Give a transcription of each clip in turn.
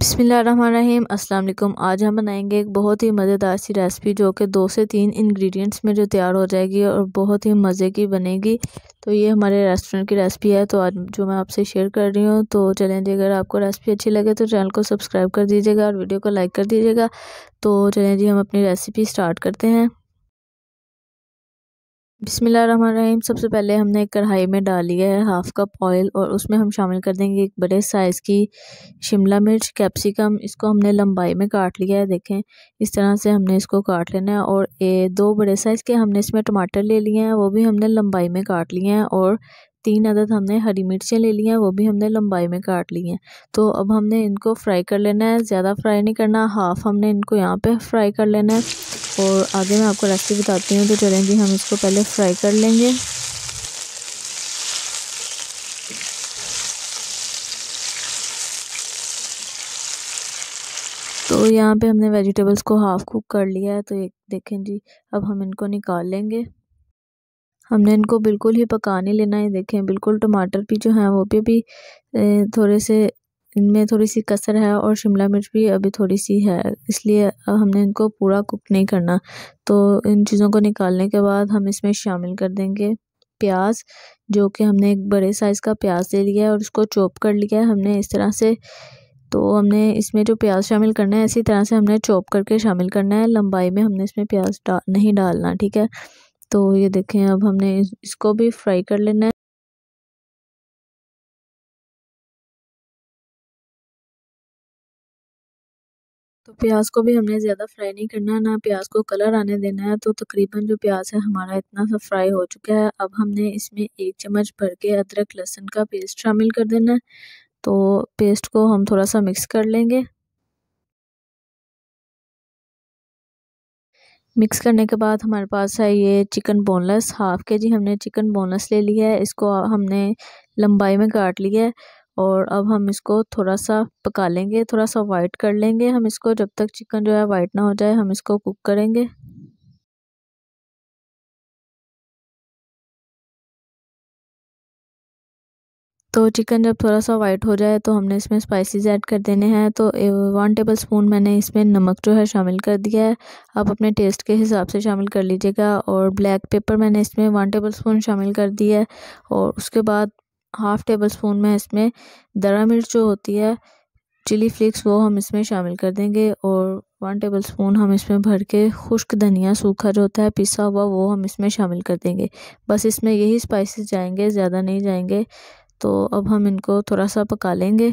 अस्सलाम वालेकुम आज हम बनाएंगे एक बहुत ही मज़ेदार सी रेसिपी जो कि दो से तीन इंग्रेडिएंट्स में जो तैयार हो जाएगी और बहुत ही मज़े की बनेगी तो ये हमारे रेस्टोरेंट की रेसिपी है तो आज जो मैं आपसे शेयर कर रही हूँ तो चलें जी अगर आपको रेसिपी अच्छी लगे तो चैनल को सब्सक्राइब कर दीजिएगा और वीडियो को लाइक कर दीजिएगा तो चलें जी हम अपनी रेसिपी स्टार्ट करते हैं बिसमीम सबसे पहले हमने एक कढ़ाई में डाली है हाफ़ कप ऑयल और उसमें हम शामिल कर देंगे एक बड़े साइज़ की शिमला मिर्च कैप्सिकम इसको हमने लंबाई में काट लिया है देखें इस तरह से हमने इसको काट लेना है और ए, दो बड़े साइज़ के हमने इसमें टमाटर ले लिए हैं वो भी हमने लंबाई में काट लिए हैं और तीन अदद हमने हरी मिर्चें ले ली हैं वो भी हमने लंबाई में काट ली हैं तो अब हमने इनको फ्राई कर लेना है ज़्यादा फ्राई नहीं करना हाफ़ हमने इनको यहाँ पे फ्राई कर लेना है और आगे मैं आपको रेसिपी बताती हूँ तो चलें जी हम इसको पहले फ्राई कर लेंगे तो यहाँ पे हमने वेजिटेबल्स को हाफ़ कुक कर लिया है तो एक देखें जी अब हम इनको निकाल लेंगे हमने इनको बिल्कुल ही पकाने लेना है देखें बिल्कुल टमाटर भी जो है वो भी अभी थोड़े से इनमें थोड़ी सी कसर है और शिमला मिर्च भी अभी थोड़ी सी है इसलिए हमने इनको पूरा कुक नहीं करना तो इन चीज़ों को निकालने के बाद हम इसमें शामिल कर देंगे प्याज जो कि हमने एक बड़े साइज़ का प्याज ले लिया है और उसको चॉप कर लिया है हमने इस तरह से तो हमने इसमें जो प्याज शामिल करना है इसी तरह से हमने चॉप करके शामिल करना है लंबाई में हमने इसमें प्याज डा नहीं डालना ठीक है तो ये देखें अब हमने इसको भी फ्राई कर लेना है तो प्याज को भी हमने ज़्यादा फ्राई नहीं करना है ना प्याज को कलर आने देना है तो तकरीबन जो प्याज है हमारा इतना सा फ्राई हो चुका है अब हमने इसमें एक चम्मच भर के अदरक लहसुन का पेस्ट शामिल कर देना है तो पेस्ट को हम थोड़ा सा मिक्स कर लेंगे मिक्स करने के बाद हमारे पास है ये चिकन बोनलेस हाफ़ के जी हमने चिकन बोनलेस ले लिया है इसको हमने लंबाई में काट लिया है और अब हम इसको थोड़ा सा पका लेंगे थोड़ा सा वाइट कर लेंगे हम इसको जब तक चिकन जो है वाइट ना हो जाए हम इसको कुक करेंगे तो चिकन जब थोड़ा सा वाइट हो जाए तो हमने इसमें स्पाइसेस ऐड कर देने हैं तो वन टेबल स्पून मैंने इसमें नमक जो है शामिल कर दिया है आप अपने टेस्ट के हिसाब से शामिल कर लीजिएगा और ब्लैक पेपर मैंने इसमें वन टेबल स्पून शामिल कर दिया है और उसके बाद हाफ़ टेबल स्पून में इसमें दरा मिर्च जो होती है चिली फ्लिक्स वो हम इसमें शामिल कर देंगे और वन टेबल स्पून हम इसमें भर के खुश्क धनिया सूखा जो होता है पिसा हुआ वो हम इसमें शामिल कर देंगे बस इसमें यही स्पाइसेस जाएंगे ज़्यादा नहीं जाएंगे तो अब हम इनको थोड़ा सा पका लेंगे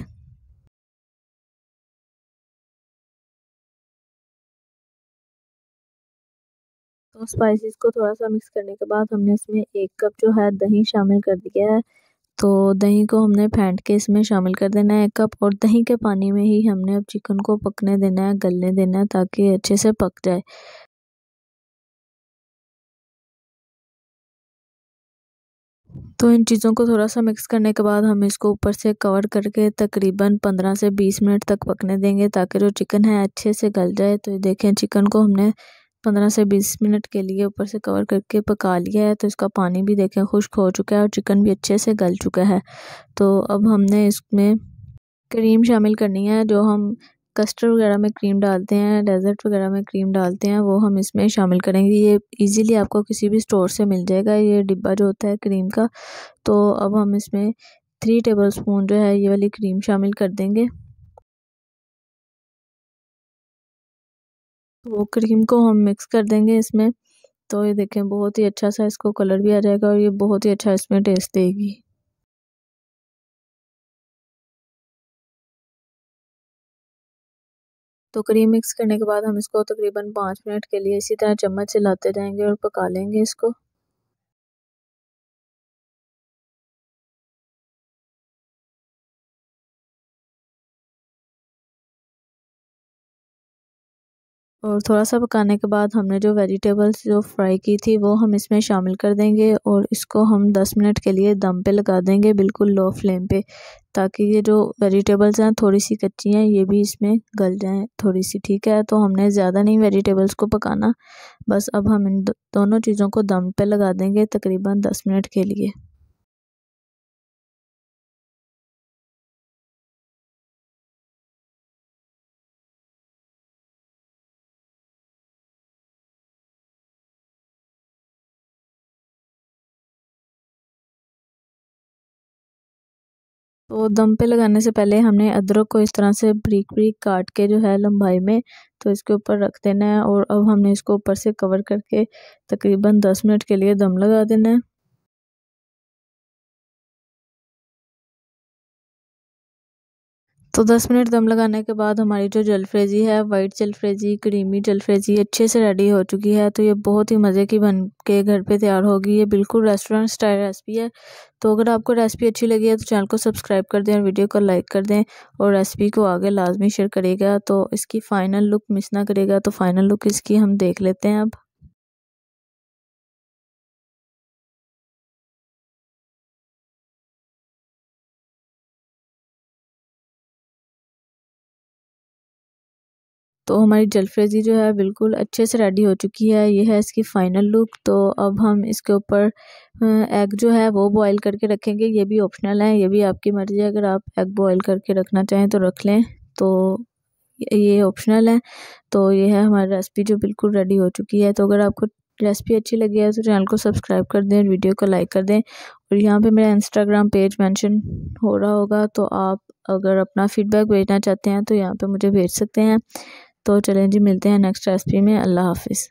तो स्पाइसेस को थोड़ा सा मिक्स करने के बाद हमने इसमें एक कप जो है दही शामिल कर दिया है तो दही को हमने फेंट के इसमें शामिल कर देना है एक कप और दही के पानी में ही हमने अब चिकन को पकने देना है गलने देना है ताकि अच्छे से पक जाए तो इन चीज़ों को थोड़ा सा मिक्स करने के बाद हम इसको ऊपर से कवर करके तकरीबन पंद्रह से बीस मिनट तक पकने देंगे ताकि जो चिकन है अच्छे से गल जाए तो देखें चिकन को हमने पंद्रह से बीस मिनट के लिए ऊपर से कवर करके पका लिया है तो इसका पानी भी देखें खुश्क हो चुका है और चिकन भी अच्छे से गल चुका है तो अब हमने इसमें क्रीम शामिल करनी है जो हम कस्टर्ड वगैरह में क्रीम डालते हैं डेज़र्ट वगैरह में क्रीम डालते हैं वो हम इसमें शामिल करेंगे ये इजीली आपको किसी भी स्टोर से मिल जाएगा ये डिब्बा जो होता है क्रीम का तो अब हम इसमें थ्री टेबल स्पून जो है ये वाली क्रीम शामिल कर देंगे तो वो क्रीम को हम मिक्स कर देंगे इसमें तो ये देखें बहुत ही अच्छा सा इसको कलर भी आ जाएगा और ये बहुत ही अच्छा इसमें टेस्ट देगी तो क्रीम मिक्स करने के बाद हम इसको तकरीबन पाँच मिनट के लिए इसी तरह चम्मच से लाते जाएंगे और पका लेंगे इसको और थोड़ा सा पकाने के बाद हमने जो वेजिटेबल्स जो फ्राई की थी वो हम इसमें शामिल कर देंगे और इसको हम 10 मिनट के लिए दम पे लगा देंगे बिल्कुल लो फ्लेम पे ताकि ये जो वेजिटेबल्स हैं थोड़ी सी कच्ची हैं ये भी इसमें गल जाएं थोड़ी सी ठीक है तो हमने ज़्यादा नहीं वेजिटेबल्स को पकाना बस अब हम इन दोनों चीज़ों को दम पर लगा देंगे तकरीबन दस मिनट के लिए तो दम पे लगाने से पहले हमने अदरक को इस तरह से ब्रीक ब्रीक काट के जो है लंबाई में तो इसके ऊपर रख देना है और अब हमने इसको ऊपर से कवर करके तकरीबन दस मिनट के लिए दम लगा देना है तो दस मिनट दम लगाने के बाद हमारी जो जलफ्रेजी है वाइट जलफ्रेजी क्रीमी जलफ्रेजी अच्छे से रेडी हो चुकी है तो ये बहुत ही मज़े की बन के घर पे तैयार होगी ये बिल्कुल रेस्टोरेंट स्टाइल रेसिपी है तो अगर आपको रेसिपी अच्छी लगी है तो चैनल को सब्सक्राइब कर दें और वीडियो को लाइक कर दें और रेसिपी को आगे लाजमी शेयर करेगा तो इसकी फ़ाइनल लुक मिस ना करेगा तो फ़ाइनल लुक इसकी हम देख लेते हैं अब तो हमारी जलफ्रेज़ी जो है बिल्कुल अच्छे से रेडी हो चुकी है ये है इसकी फ़ाइनल लुक तो अब हम इसके ऊपर एग जो है वो बॉईल करके रखेंगे ये भी ऑप्शनल है ये भी आपकी मर्ज़ी है अगर आप एग बॉईल करके रखना चाहें तो रख लें तो ये ऑप्शनल है तो ये है हमारी रेसिपी जो बिल्कुल रेडी हो चुकी है तो अगर आपको रेसिपी अच्छी लगी है तो चैनल को सब्सक्राइब कर दें वीडियो को लाइक कर दें और यहाँ पे मेरा इंस्टाग्राम पेज मेंशन हो रहा होगा तो आप अगर अपना फीडबैक भेजना चाहते हैं तो यहाँ पे मुझे भेज सकते हैं तो चलें जी मिलते हैं नेक्स्ट रेसिपी में अल्लाह हाफ़िज़